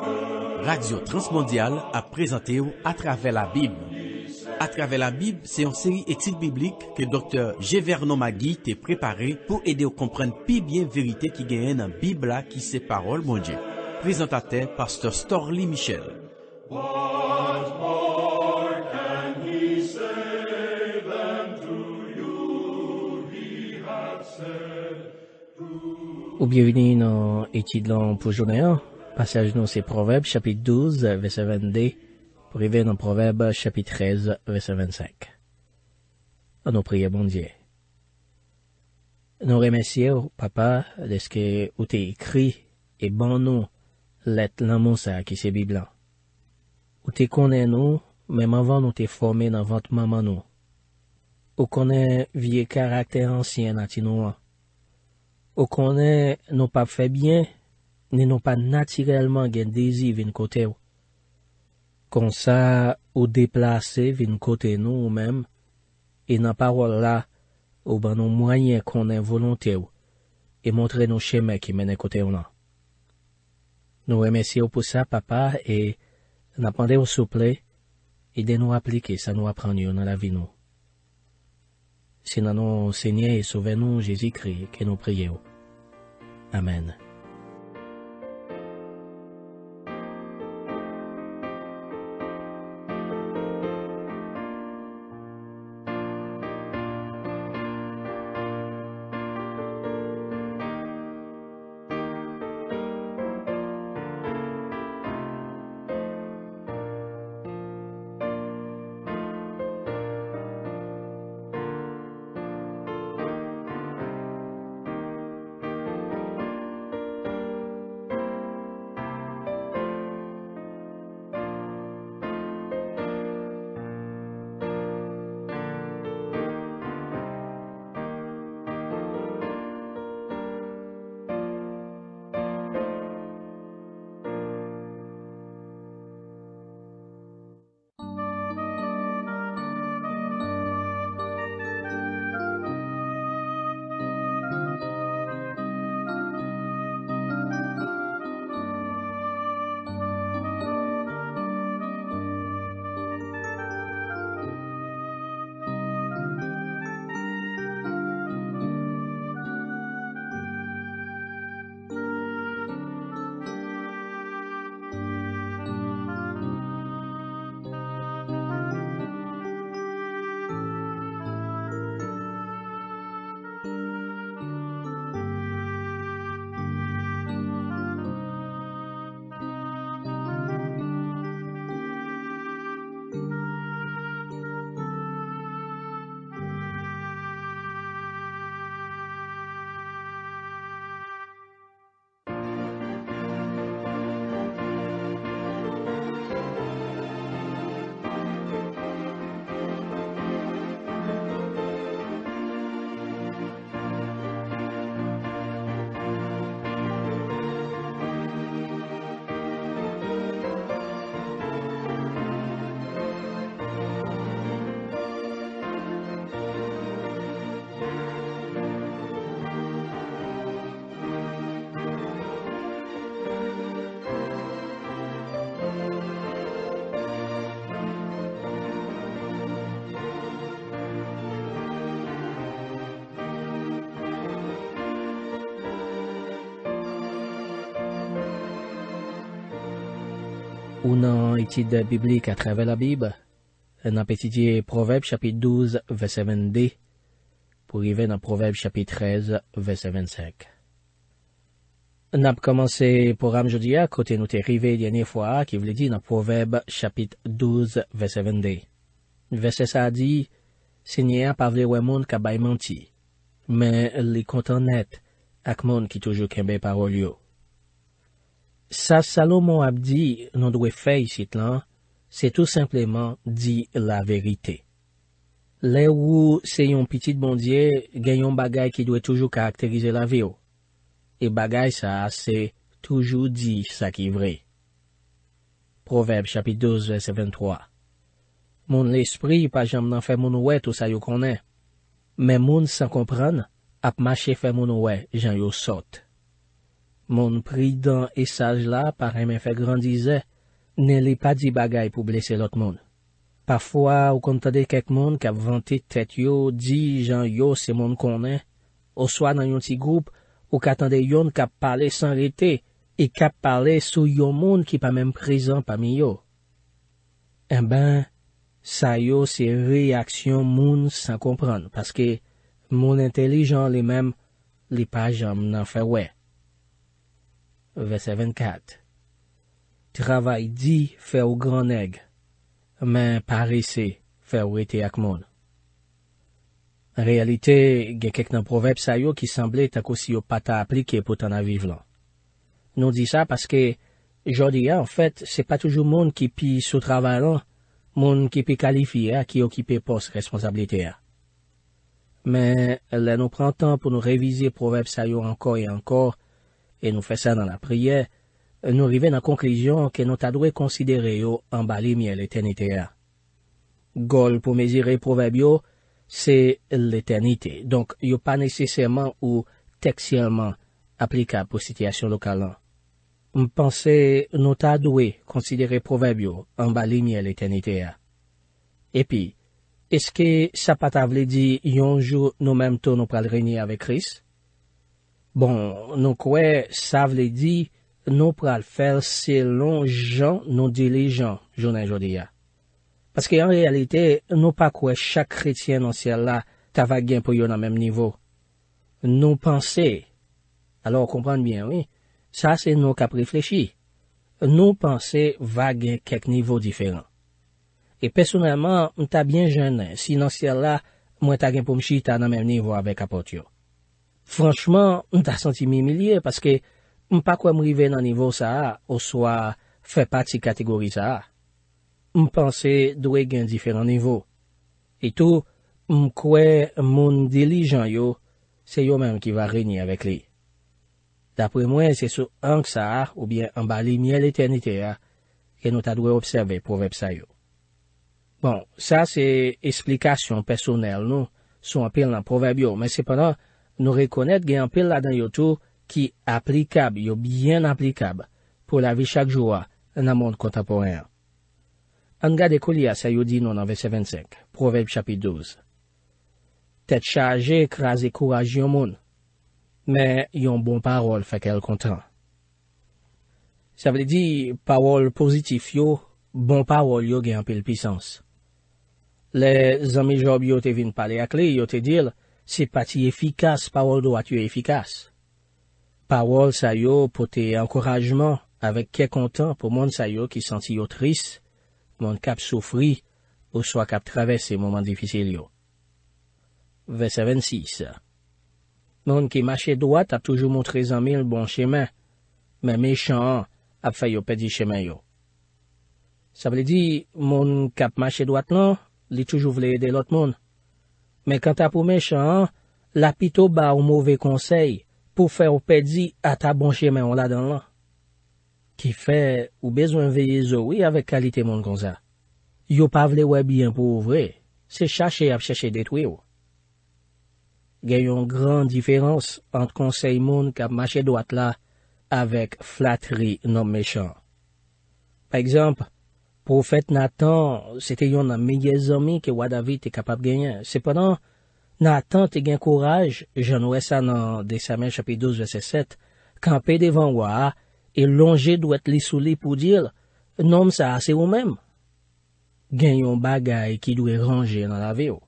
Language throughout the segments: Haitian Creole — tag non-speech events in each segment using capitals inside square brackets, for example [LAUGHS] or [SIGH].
Radyo Transmondial a prezante ou Atrave la Bib. Atrave la Bib, se yon seri etil biblik ke Dr. G. Vernon Magui te prepare pou ede ou komprende pi bien verite ki genyen an Bib la ki se parol mounje. Prezante a te, Pastor Storlie Michel. Ou biye vini nan etil lan pou jone a? Pasaj nou se provèb chapit 12 vese 22, privè nan provèb chapit 13 vese 25. An nou priye bon diye. Nou remesye ou papa deske ou te ekri e ban nou let nan monsa ki se biblan. Ou te konen nou menmanvan nou te fomè nan vant maman nou. Ou konen vie karakter ansyen natinou an. Ou konen nou pa febyen. Ni nou pa natirellman gen dizi vin kote ou. Kon sa ou deplase vin kote nou ou men, e nan parol la ou ban nou mwanyen konen volonte ou, e montre nou cheme ki menen kote ou nan. Nou emesye ou pou sa, papa, e nan pande ou souple, e den nou aplike sa nou aprenye ou nan la vi nou. Se nan nou senye ou e souven nou, Jezi kri, ke nou priye ou. Amen. Ou nan itide biblik atreve la bib, nan petiteye proveb chapit 12 vesevende pou rive nan proveb chapit 13 vesevendsek. Nan ap komanse pou ram jodia kote nou te rive djene fwa ki vle di nan proveb chapit 12 vesevende. Vese sa di, se nye a pavle wè moun ka bay manti, men li kontan net ak moun ki toujou kembe parol yo. Sa Salomon ap di nan dwe fey sit lan, se tout simpleman di la verite. Le ou se yon pitit bondye gen yon bagay ki dwe toujou karakterize la veyo. E bagay sa se toujou di sa ki vre. Proveb chapit 12 verset 23 Moun l'esprit pa jam nan fey moun wey tou sa yo konen. Men moun san kompran ap mache fey moun wey jan yo sot. Moun pridan e saj la par en men fe grandize, nen li pa di bagay pou blese lot moun. Pafwa ou kon tade kek moun kap vante tete yo, di jan yo se moun konen, ou swa nan yon ti goup, ou ka tade yon kap pale san rete, e kap pale sou yon moun ki pa men prezen pa mi yo. En ben, sa yo se reaksyon moun san kompran, paske moun entelejan li men li pa jam nan fe wey. Verset 24 Travay di fe ou gran neg, men pare se fe ou ete ak moun. Realite, gen kek nan proweb sayo ki semble tako si yo pata aplike pou tan aviv lan. Non di sa paske, jodi ya, an fèt, se pa toujou moun ki pi sou travay lan, moun ki pi kalifi ya ki yo ki pi pos responsabilite ya. Men, le nou pran tan pou nou revize proweb sayo anko e anko, e nou fè sè nan la priè, nou rive nan konklyzyon ke nou ta dwe konsidere yo an bali miè l'eternite a. Gol pou mezire provèb yo, se l'eternite, donk yo pa nesesèman ou teksyèman aplika pou sityasyon lokal an. M'pense, nou ta dwe konsidere provèb yo an bali miè l'eternite a. E pi, eske sa pat avle di yon jou nou menm ton nou pral reny avè kris? Bon, nou kwe, sa vle di, nou pral fel se lon jan nou dilijan jounen jodi ya. Paske en realite, nou pa kwe chak kretyen nan siel la, ta va gen pou yo nan menm nivou. Nou panse, alo ou kompran bien, oui, sa se nou ka preflechi. Nou panse va gen kek nivou diferan. E pesonelman, mta bien jounen, si nan siel la, mwen ta gen pou mchi, ta nan menm nivou avek apot yo. Franchman, m ta senti mimilye paske m pa kwa m rive nan nivou sa a ou so a fe pati kategori sa a. M panse dwe gen diferan nivou. E tou, m kwe moun delijan yo, se yo menm ki va reni avek li. Dapre mwen, se sou anksa a ou bien an bali myel eternite a ke nou ta dwe observe proweb sa yo. Bon, sa se esplikasyon personel nou sou apel nan proweb yo, men se penan, Nou rekonèt gen apil la dan yo tou ki aplikab yo byen aplikab pou la vi chak jwa nan moun kontaporè. An gade kolia sa yo di nou nan ve se 25, Proveb chapit 12. Tet chaje krasi kouraj yon moun, men yon bon parol fekel kontran. Sa vle di, parol pozitif yo, bon parol yo gen apil pisans. Le zami job yo te vin pale akli yo te dil, Se pati efikas, pa wol do at yo efikas. Pa wol sa yo poti ankorajman avèk kè kontan pou moun sa yo ki santi yo tris, moun kap soufri ou swa kap travesse mouman difisil yo. Vese 26 Moun ki mache dwat ap toujou moutre zanmil bon chemen, mè mechan ap fay yo pedi chemen yo. Sa ble di, moun kap mache dwat nan, li toujou vle yede lot moun. Men kant ap ou mechand, la pito ba ou mouvè konsey pou fè ou pè di ata bon chèmen ou la dan lan. Ki fè ou bezwen veye zo wè avèk kalite moun konza. Yo pavle wè biyen pou ouvre, se chache ap chache detwè ou. Gè yon gran diferans ant konsey moun kap mache dwat la avèk flatteri non mechand. Pè ekzamp, Profet Nathan, se te yon nan miye zomi ke wadavi te kapap genyen. Seponan, Nathan te gen kouraj, jenwe sa nan Desamer chapi 12, verset 7, kanpe devan waa, e longe dwe tli souli pou dir, nom sa ase ou menm, gen yon bagay ki dwe ranger nan lave yo.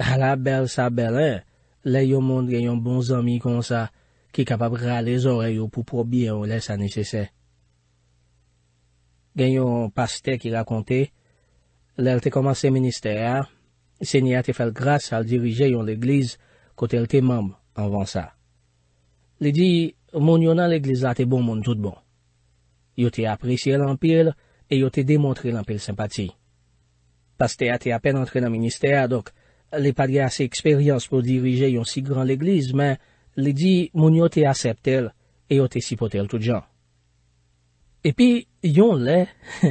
Ala bel sa belen, le yo moun gen yon bon zomi kon sa, ki kapap rale zore yo pou probi yo le sa nese se. Gen yon paste ki rakonte, lèl te komanse minister, se ni a te fel grase al dirije yon l'eglize kote l te mamb anvan sa. Li di, moun yon an l'eglize la te bon moun tout bon. Yo te apresye l'ampil, e yo te demontre l'ampil simpati. Paste a te apen antre nan minister, dok li pa di ase eksperyans pou dirije yon si gran l'eglize, men li di moun yo te asepte l, e yo te sipote l tout jan. Epi, yon le, [LAUGHS]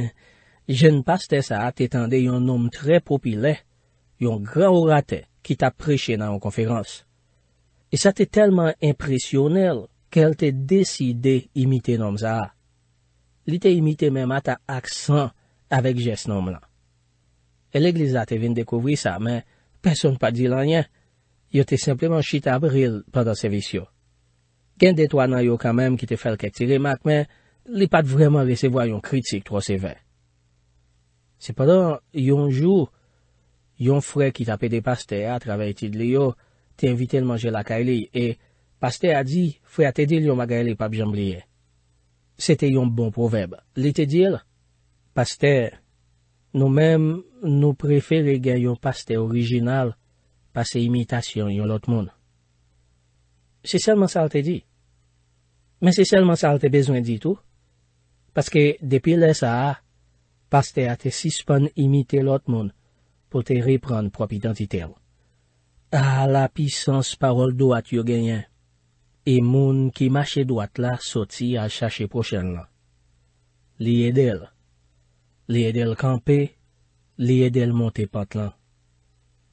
jen pas te sa a te tende yon nom tre popile, yon gran orate ki ta preche nan yon konferans. E sa te telman impresyonel ke el te deside imite nom za a. Li te imite menm a ta aksan avek jes nom la. E le glisa te vin dekouvri sa, men, peson pa di lanyen, yo te simplement chita abril pandan se visyo. Gen de to anan yo kamem ki te fel ketire mak men. li pat vreman resevo a yon kritik tro seve. Se padan, yon jou, yon frey ki tape de paste a travay tid li yo, te invite l manje lakay li, e paste a di, frey a te dil yon magay li pap jambliye. Sete yon bon proweb. Li te dil, paste, nou mem nou preferi gen yon paste orijinal pase imitasyon yon lot moun. Se selman sa a te di. Men se selman sa a te bezwen di tou, Paske depi lè sa a, pastè a te sispan imite lòt moun pou te ripran propi dentite ou. A la pisans parol doat yo genyen, e moun ki mache doat la soti a chache prochen lan. Li edel. Li edel kampe. Li edel monte pat lan.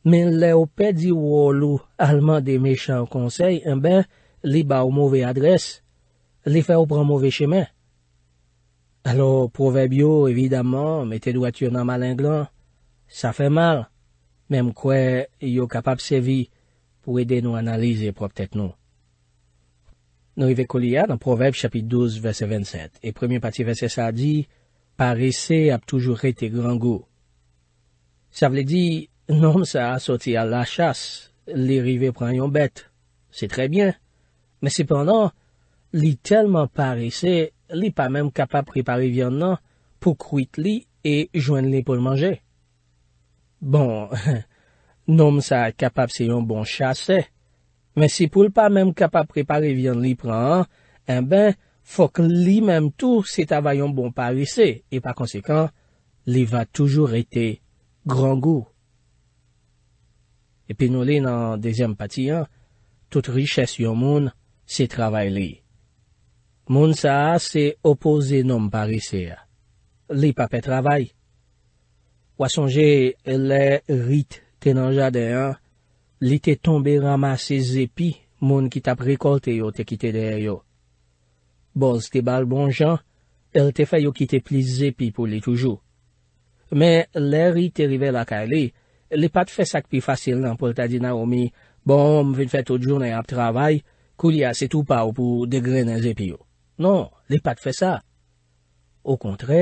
Men lè ou pedi ou ou lou alman de mechan konsey, en ben li ba ou mouve adres, li fe ou pran mouve chemen, Alo, proweb yo evidaman, mette do atur nan malen glan, sa fe mal, menm kwe yo kapap sevi pou ede nou analize prop tet nou. Nou i ve kolia nan proweb chapit 12 vese 27, e premye pati vese sa di, parise ap toujou re te gran go. Sa vle di, non sa asoti a la chas, li rive pran yon bet, se tre bien, men se penan, li telman parise, li pa mèm kapap prepare viyon nan pou kwit li e jwen li pou l manje. Bon, [LAUGHS] noum sa kapap se yon bon chase, men se pou l pa mèm kapap prepare viyon li pran, en eh ben, fok li mèm tou se tava yon bon parise, e pa konsekant, li va toujou rete gran gou. E pi nou li nan dezem pati an, tout riches yon moun se travay li. Moun sa se opoze nom parise ya. Li pa pe travay. Wasonje, le rit tenanja deyan, li te tombe ramase zepi moun ki tap rekolte yo te kite deyan yo. Boz te bal bon jan, el te fay yo kite pli zepi pou li toujou. Me le rit te rive la ka li, li pat fesak pi fasil nan pou ta dina omi, bon mwen fet ou jounen ap travay, kou li ase tou pa ou pou degrenen zepi yo. Non, li pat fè sa. Ou kontre,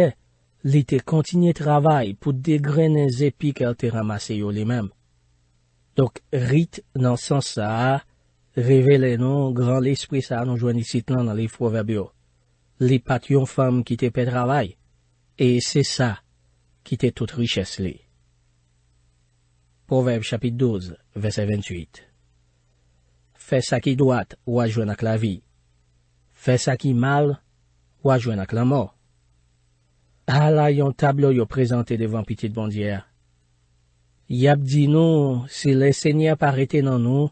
li te kontinye travay pou degrenen zepi kel te ramase yo li mem. Dok, rit nan sens sa, revele nou gran l'esprit sa nan joan isit nan nan li fwo vebyo. Li pat yon fam ki te pe travay, e se sa ki te tout riches li. Povèb chapit 12, vese 28 Fè sa ki doat wajwen ak la vi. Fè sa ki mal, wajwen ak la mor. A la yon tablo yo prezante devan pitit bondye. Y ap di nou, si le se nye aparete nan nou,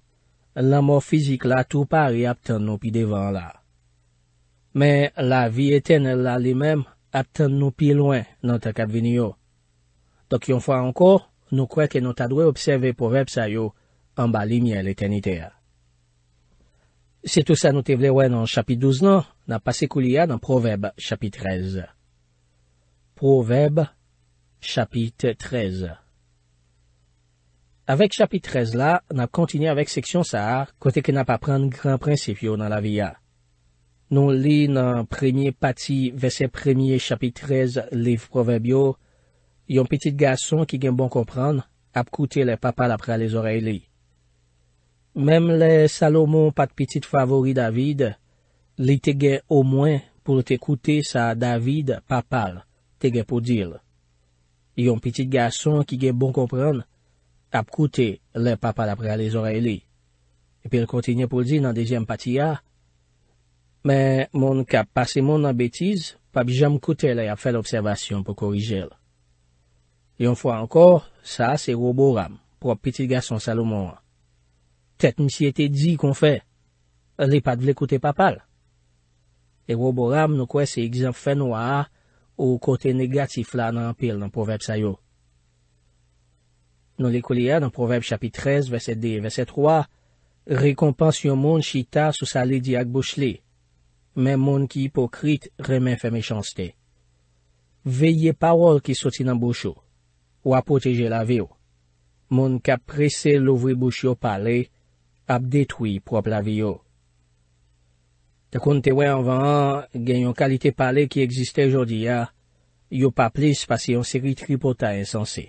la mor fizik la tou pari ap ten nou pi devan la. Me la vi eten la li mem ap ten nou pi lwen nan tak ap vini yo. Dok yon fwa anko, nou kweke nou ta dwe obseve povep sa yo anba li miel etenite ya. Se tout sa nou te vle wè nan chapit douze nan, nan pasekou li a nan provèb chapit trez. Provèb chapit trez Avèk chapit trez la, nan kontinye avèk seksyon sa ar, koteke nan pa pran gran prinsip yo nan la vi a. Non li nan premye pati vese premye chapit trez liv provèb yo, yon petite gason ki gen bon kompran ap koute le papa la pran le zorey li. Mem le Salomon pat pitit favori David, li tege o mwen pou te koute sa David papal tege pou dil. Yon pitit gason ki ge bon kompran ap koute le papal apre a le zoray li. Epele kontinye pou dil nan dejem pati ya. Men moun kap pase moun nan betiz, pap jam koute le ap fe l'observasyon pou korijel. Yon fwa ankor, sa se Roboram, prop pitit gason Salomon a. Tet mi si ete di kon fe, li pat vle kote papal. E woboram nou kwe se egzamp fe nou a ou kote negatif la nan anpil nan proweb sayo. Nou li kolye a nan proweb chapit 13, verset 2, verset 3, rekompan syon moun chita sou sa ledi ak bouch li, men moun ki hipokrit remen fe mechanste. Veye parol ki soti nan bouch yo, wapoteje la veyo. Moun kap prese louvwe bouch yo pale, ap detwi prop la vi yo. Takon te wè anvan, gen yon kalite pale ki egziste jodi ya, yo pa plis pasi yon seri tripota en sanse.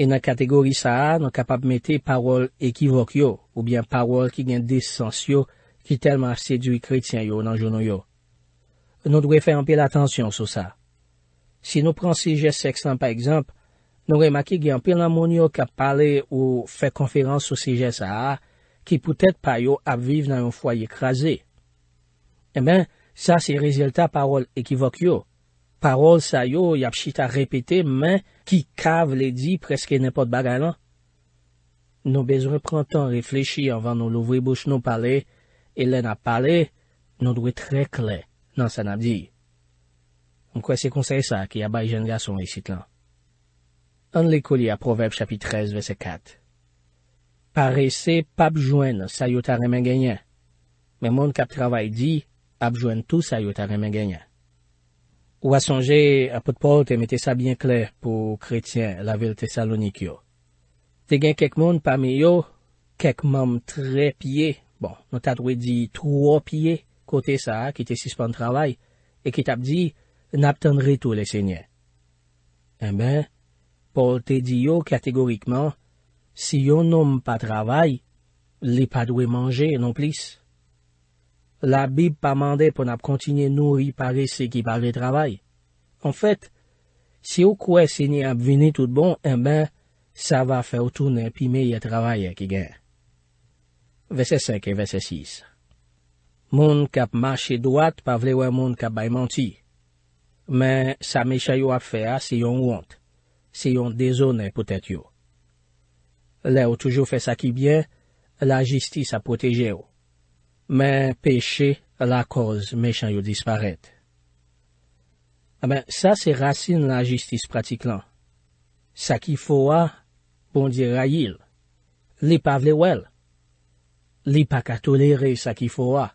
E nan kategori sa a, nan kapap mete parol ekivok yo ou bien parol ki gen desans yo ki telman asedui kretien yo nan jouno yo. Nou dwe fe anpe l'atansyon sou sa. Si nou pran si jes seks lan pa ekzamp, nou remaki gen anpe l'amon yo kap pale ou fe konferans sou si jes sa a, ki pou tèt pa yo ap vive nan yon foye krasé. Emen, eh sa se rezeltat parol ekivok yo. Parol sa yo yap chita repete men ki kav le di preske nepot bagay lan. Non bezon prentan reflechi anvan nou louvri bouch nou pale, e len ap pale, non dwe tre kle nan san ap di. Mwen kwen se konsey sa ki ya bay jen gason yon sit lan. An le kolye a proverb chapit 13 vese 4. Parese pa bjwen sa yo taremen genyen. Men moun kap travay di, ap jwen tou sa yo taremen genyen. Ou asonje, apot Paul te mette sa byen kler pou kretyen la vil te salonik yo. Te gen kek moun pa me yo, kek moun tre pie, bon, nou tatwe di tro pie kote sa ki te sispan travay, e ki tap di, nap tendri tou le senyen. En eh ben, Paul te di yo kategorikman, Si yon nom pa travay, li pa dwe manje, non plis. La bib pa mande pou nap kontine nou ripare se ki pare travay. En fet, se yo kwe se ni ap vini tout bon, en eh ben, sa va fe otounen pi me ye travay e ki gen. Vese 5 e vese 6 Moun kap mache doat pa vlewe moun kap bay manti. Men, sa me chay yo ap fe a si yon wont, si yon dezonen pou tet yo. Le ou toujou fè sakibye, la jistis apoteje ou. Men peche, la koz mechan yo disparete. A men, sa se rasine la jistis pratik lan. Sakifo a, bondi rayil. Li pavle wel. Li paka tolere sakifo a.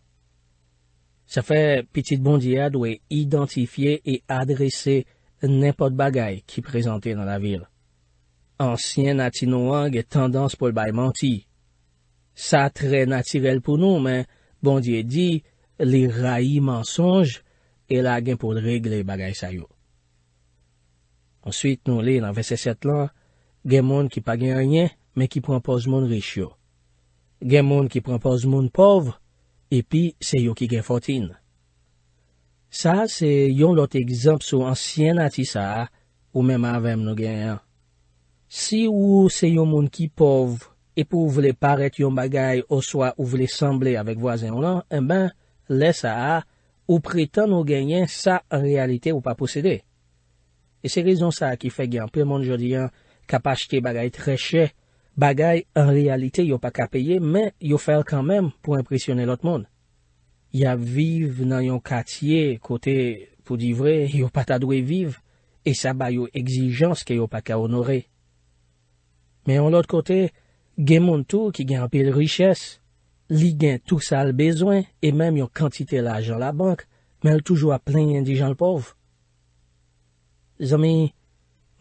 Sa fè, pitit bondi a dwe identifiye e adrese n'epot bagay ki prezante nan la vil. ansyen nati nou an gen tendans pou l bay manti. Sa tre natirel pou nou, men, bondye di, li rayi mensonj, e la gen pou l regle bagay sa yo. Ansyit nou li nan vese set lan, gen moun ki pa gen a nyen, men ki pwampoz moun rechyo. Gen moun ki pwampoz moun pov, epi se yo ki gen fotin. Sa se yon lot egzamp sou ansyen nati sa, ou men mavem nou gen an. Si ou se yon moun ki pov epou ou vle paret yon bagay ou swa ou vle semble avek wazen ou lan, en eh ben, lè sa a, ou prétan ou genyen sa en realite ou pa posede. E se rezon sa a ki fe gyan, pè moun jodi a kapache te bagay treche, bagay en realite yo pa ka peye, men yo fel kanmem pou impresyonen lot moun. Ya vive nan yon katye, kote pou di vre, yo pa ta dwe vive, e sa ba yo exijans ke yo pa ka onore. Men yon lot kote, gen moun tou ki gen apil riches, li gen tout sa al bezwen, e menm yon kantite la ajan la bank, menl toujwa plen yon dijan l pov. Zame,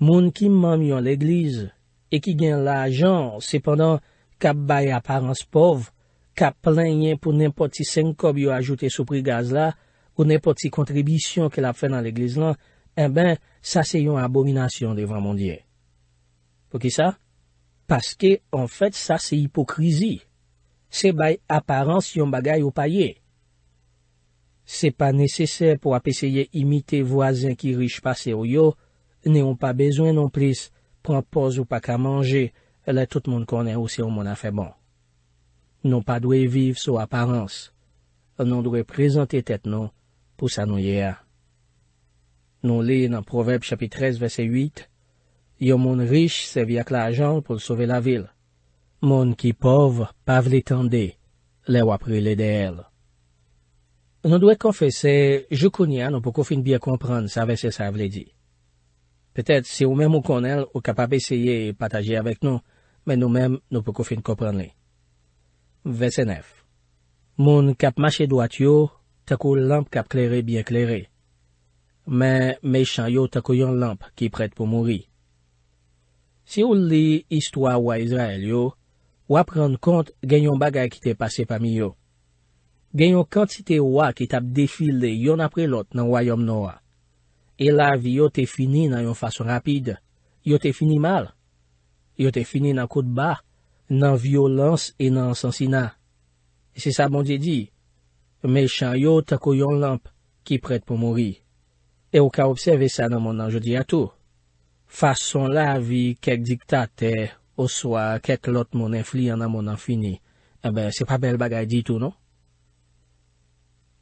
moun ki moun yon l eglize, e ki gen la ajan, sepandan, ka bay aparense pov, ka plen yon pou nen poti senkob yo ajoute sou pri gaz la, ou nen poti kontribisyon ke la fe nan l eglize lan, e ben, sa se yon abominasyon devan mondyen. Po ki sa? Paske, an fèt, sa se hipokrizi. Se bay aparense yon bagay ou paye. Se pa nesesè pou ap eseye imite voazen ki riche pa non se ou yo, ne yon pa bezwen non plis, pran pos ou pa ka manje, le tout moun konen ou se yon moun a fe bon. Non pa dwe vive sou aparense. Non dwe prezante tet nou pou sa nou ye a. Non le nan provèb chapit 13 vese 8, Yo moun riche sevyak la ajan pou souve la vil. Moun ki pov, pav li tende, le wapri li de el. Nou dwe konfese, jokounia nou pou kofin biye kompran sa ve se sa vle di. Petet, se ou men mou konel, ou kapap eseye pataje avek nou, men nou men nou pou kofin kompran li. Vese nef. Moun kap mache do at yo, takou lamp kap kleri biye kleri. Men me chan yo takou yon lamp ki pret pou mouri. Se ou li istwa wwa Israel yo, wwa pren kont gen yon bagay ki te pase pa mi yo. Gen yon kantite wwa ki tap defile yon apre lot nan wayom noua. E la vi yo te fini nan yon fason rapide. Yo te fini mal. Yo te fini nan kout ba, nan violans e nan sansina. Se sa bon di di, me chan yo tako yon lamp ki pret pou mori. E ou ka observe sa nan moun nan jodi atou. Fason la vi kek diktate ou swa kek lot moun enfli anan moun an fini, ebe eh se pa bel bagay ditou nou?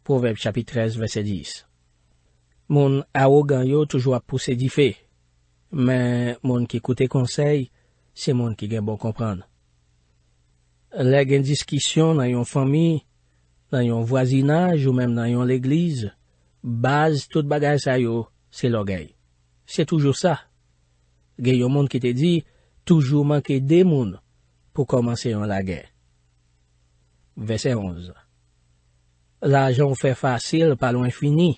Proveb chapit 13, vese 10 Moun a ou gan yo toujwa pou sedife, men moun ki koute konsey, se moun ki gen bon kompran. Le gen diskisyon nan yon fami, nan yon voisinaj ou men nan yon legliz, baz tout bagay sa yo, se logay. Se toujou sa. Ge yon moun ki te di, toujou manke de moun pou komanse yon la gen. Vese 11 La jan fè fasil pa loun fini.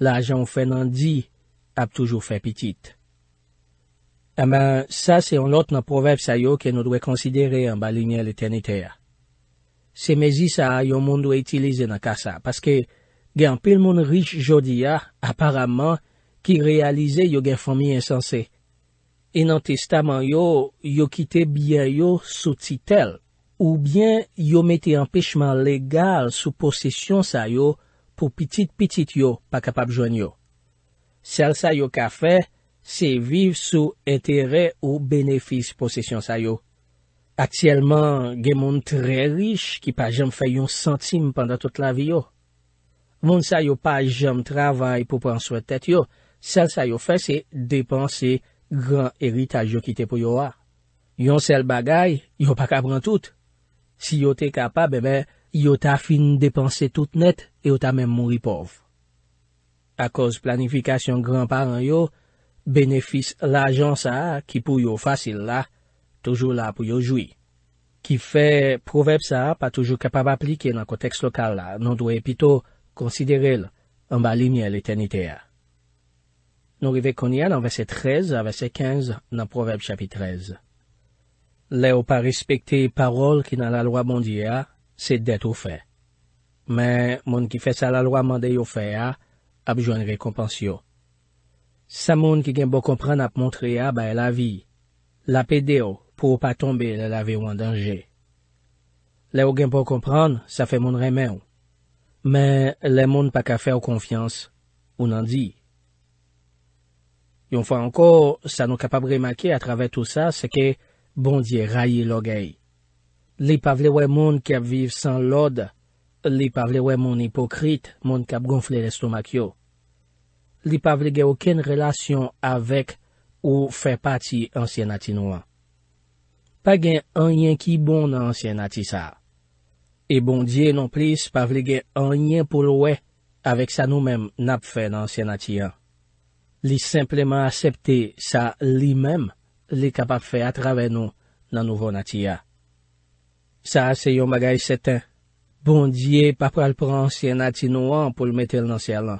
La jan fè nan di ap toujou fè pitit. Eman, eh sa se yon lot nan proweb sa yo ke nou dwe konsidere an balinye litenitea. Se mezi sa, yon moun dwe itilize nan ka sa. Paske gen pil moun riche jodi ya, aparamman, ki realize yo gen fomi insanse. E nan testaman yo, yo kite bien yo sou titel. Ou bien, yo mette an pechman legal sou posisyon sa yo pou pitit-pitit yo pa kapab jwen yo. Sel sa yo ka fe, se viv sou entere ou benefis posisyon sa yo. Aksiyelman, gen moun tre rich ki pa jem fe yon santim pandan tout la vi yo. Moun sa yo pa jem travay pou pan sou etet yo, sel sa yo fe se depanse yo. Gran eritaj yo ki te pou yo a. Yon sel bagay, yo pa kabran tout. Si yo te kapab, eh bebe, yo ta fin depanse tout net, e yo ta men mounri pov. A koz planifikasyon gran paran yo, benefis la jan sa ki pou yo fasil la, toujou la pou yo jwi. Ki fe, prouveb sa pa toujou kapab aplike nan kotex lokal la, nan doye pito konsidere l, an ba limye l etenite a. Nou rive konye an an vese 13 an vese 15 nan proverbe chapit 13. Le ou pa respekte parol ki nan la lwa bondye a, se det ou fe. Men, moun ki fese la lwa mande yo fe a, ap joun re kompansyo. Sa moun ki gen po kompran ap montre a, ba e la vi. La pe de ou pou ou pa tombe le la vi ou an dange. Le ou gen po kompran, sa fe moun remen ou. Men, le moun pa ka fe ou konfians, ou nan di. Yon fwa ankor, sa nou kapab remakye a travè tout sa se ke bondye rayi logay. Li pavle wè moun kap viv san lod, li pavle wè moun ipokrit, moun kap gonfle lestoumakyo. Li pavle gen oken relasyon avek ou fe pati ansyenati nou an. Pa gen anyen ki bon ansyenati sa. E bondye non plis pavle gen anyen pou lou wè avek sa nou men nap fe ansyenati an. Li simpleman asepte sa li menm li kapap fe atrave nou nan nouvo natiya. Sa se yon bagay seten, bondye papal pransye nati nou an pou l metel nan sè lan,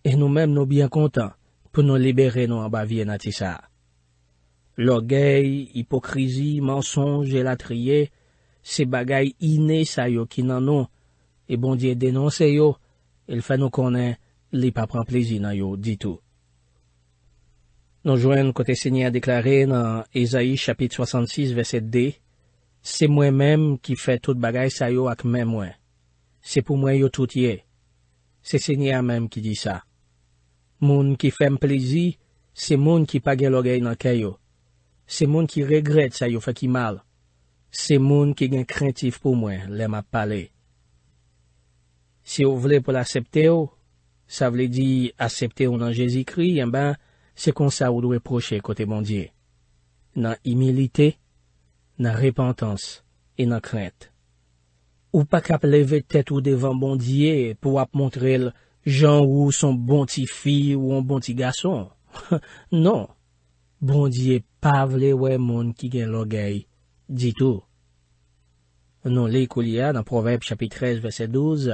e nou menm nou bien kontan pou nou libere nou an bavye nati sa. Logay, hipokrizi, mensonj, elatriye, se bagay inè sa yo ki nan nou, e bondye denonse yo, el fè nou konen li papan plizi nan yo ditou. Nou jwen kote se nye a deklare nan Ezaïe chapit 66 ve 7d, se mwen mèm ki fe tout bagay sa yo ak mè mwen. Se pou mwen yo tout ye. Se se nye a mèm ki di sa. Moun ki fem plezi, se moun ki pa gen lorey nan kayo. Se moun ki regret sa yo fe ki mal. Se moun ki gen krentif pou mwen, lèm ap pale. Se yo vle pou l'asepte yo, sa vle di asepte yo nan Jezikri, yon eh ben, Se kon sa ou dwe proche kote bondye. Nan imilite, nan repantans, e nan krent. Ou pa kap leve tete ou devan bondye pou ap montre l'jan ou son bon ti fi ou son bon ti gason. [LAUGHS] Non, bondye pa vle we moun ki gen logay, ditou. Non li kou li a nan provèb chapit 13 vese 12,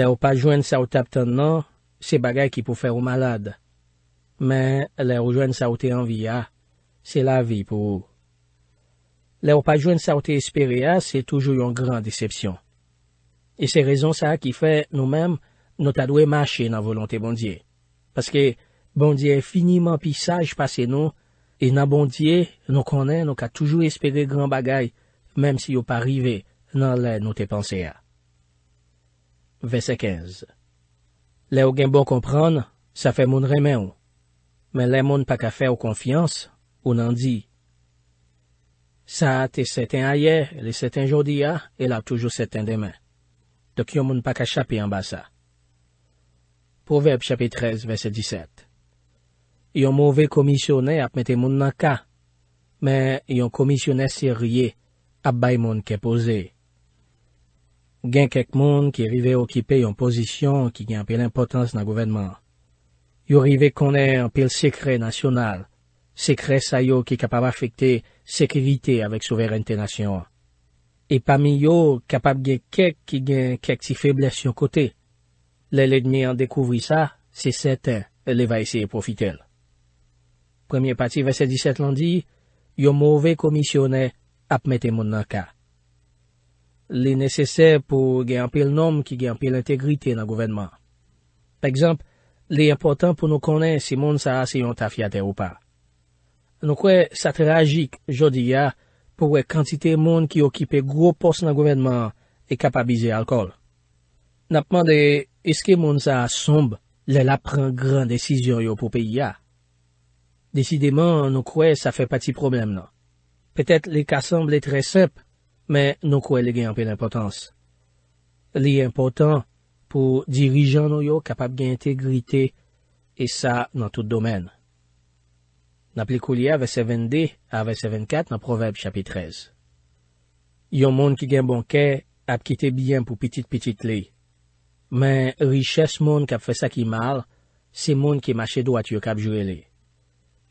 le ou pa jwen sa ou tapten nan, se bagay ki pou fè ou malade. Men, le ou jwen sa ou te anvi a, se la vi pou ou. Le ou pa jwen sa ou te espere a, se toujou yon gran decepsyon. E se rezon sa ki fe nou mem, nou ta dwe mache nan volante bondye. Paske bondye finiman pi saj pase nou, e nan bondye, nou konen nou ka toujou espere gran bagay, menm si yo pa rive nan le nou te panse a. Vesekez. Le ou gen bo kompran, sa fe moun remen ou. Men lè moun pa ka fè ou konfians, ou nan di. Sa ate seten aye, lè seten jodi ya, e lè ap toujou seten demen. Dok yon moun pa ka chapi an basa. Proveb chapi 13, verset 17. Yon mouve komisyonè ap mette moun nan ka. Men yon komisyonè sirye, ap bay moun ke pose. Gen kek moun ki rive okipe yon posisyon ki gen apel impotans nan gouvenman. Yo rive konen anpil sekre nasyonal, sekre sa yo ki kapab afekte sekri vite avik souverente nasyon. E pami yo kapab ge kek ki gen kek si feble syon kote. Le ledmi an dekouvri sa, se sete le va ese profite. Premye pati ve se diset lan di, yo mouve komisyone apmete moun nan ka. Le nese se pou gen anpil nom ki gen anpil integrite nan gouvenman. Pekzamp, li importan pou nou konen si moun sa se yon ta fiatè ou pa. Nou kwe sa tragik jodi ya pou we kantite moun ki okipe gro pos nan gwenman e kapabize alkol. Napman de, eske moun sa somb le la pran gran desisyon yo pou peyi ya. Desideman, nou kwe sa fe pati problem nan. Petet le ka somb le tre sep, men nou kwe le gen anpe n'importans. Li importan, pou dirijan nou yo kapap gen integrite e sa nan tout domen. Nap li kou li a vese vende a vese vende kat nan proverbe chapit 13. Yon moun ki gen bonke ap kite byen pou pitit-pitit li. Men riches moun kap fe sa ki mal, se moun ki mache do at yo kap jwe li.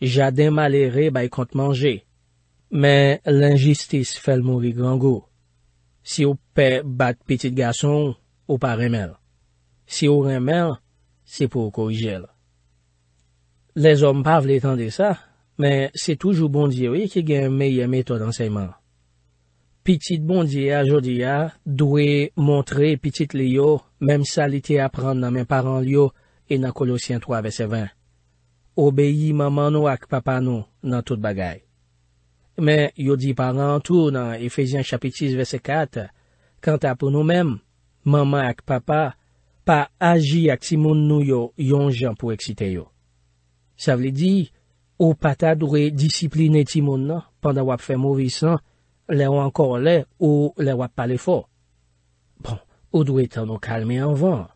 Jaden malere bay kont manje, men l'injistis fel mouri grango. Si ou pe bat pitit gason, ou pa remel. Si ou remen, se pou korijel. Le zom pa vle tende sa, men se toujou bondyewe e ki gen meye metode ansayman. Pitit bondye a jodi a, dwe montre pitit le yo, menm sa li te apran nan men paran le yo, e nan kolosyen 3 vese 20. Obeyi maman nou ak papa nou nan tout bagay. Men yo di paran an tou nan Efesien chapitis vese 4, kant apou nou menm, maman ak papa, pa aji ak ti moun nou yo yon jan pou eksite yo. Sa vle di, ou pata doure disipline ti moun nan pandan wap fe mou visan, le wankor le ou le wap pale fo. Bon, ou doure tan nou kalme anvan.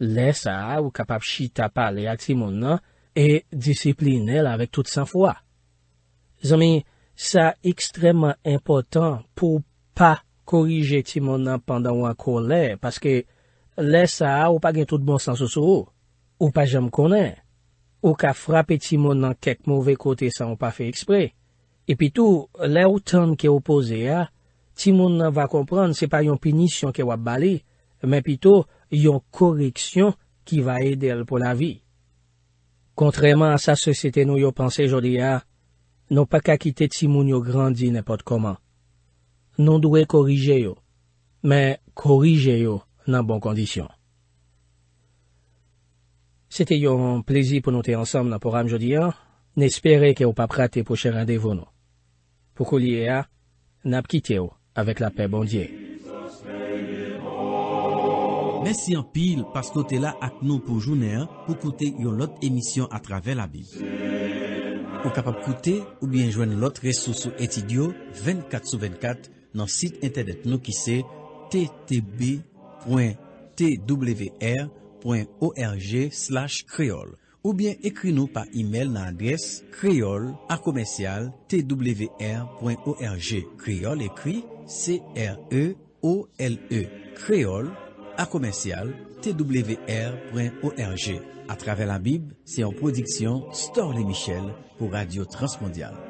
Le sa ou kapap chi tapa le ak ti moun nan e disipline l avèk tout san fwa. Zami, sa ekstremman impotant pou pa korije ti moun nan pandan wankor le paske, Le sa a ou pa gen tout bon sens ou sou ou, ou pa jem konen, ou ka frape ti moun nan kek mouve kote san ou pa fe ekspre. E pito, le ou tan ke opoze a, ti moun nan va kompran se pa yon pinisyon ke wap bali, men pito, yon koreksyon ki va edel pou la vi. Kontreman a sa sese te nou yo panse jodi a, nou pa ka kite ti moun yo grandi nepot koman. Non dwe korije yo, men korije yo. nan bon kondisyon. Se te yon plezi pou nou te ansam nan poram jodi an, ne espere ke ou pa prate pou chè randevoun nou. Pou kou liye a, nap kite ou, avek la pe bon diye. Mèsi an pil, paskote la ak nou pou jounen an, pou kote yon lot emisyon a traven la bil. Ou kapap kote, ou bien jwen lot resosou etidyo, 24 sou 24, nan sit internet nou ki se, ttb.org. www.twr.org Ou bien ekri nou pa imel nan adres kreol akomensyal twr.org Kreol ekri C-R-E-O-L-E Kreol akomensyal twr.org A travè la bib, se yon prodiksyon Storle Michel pou Radio Transmondial.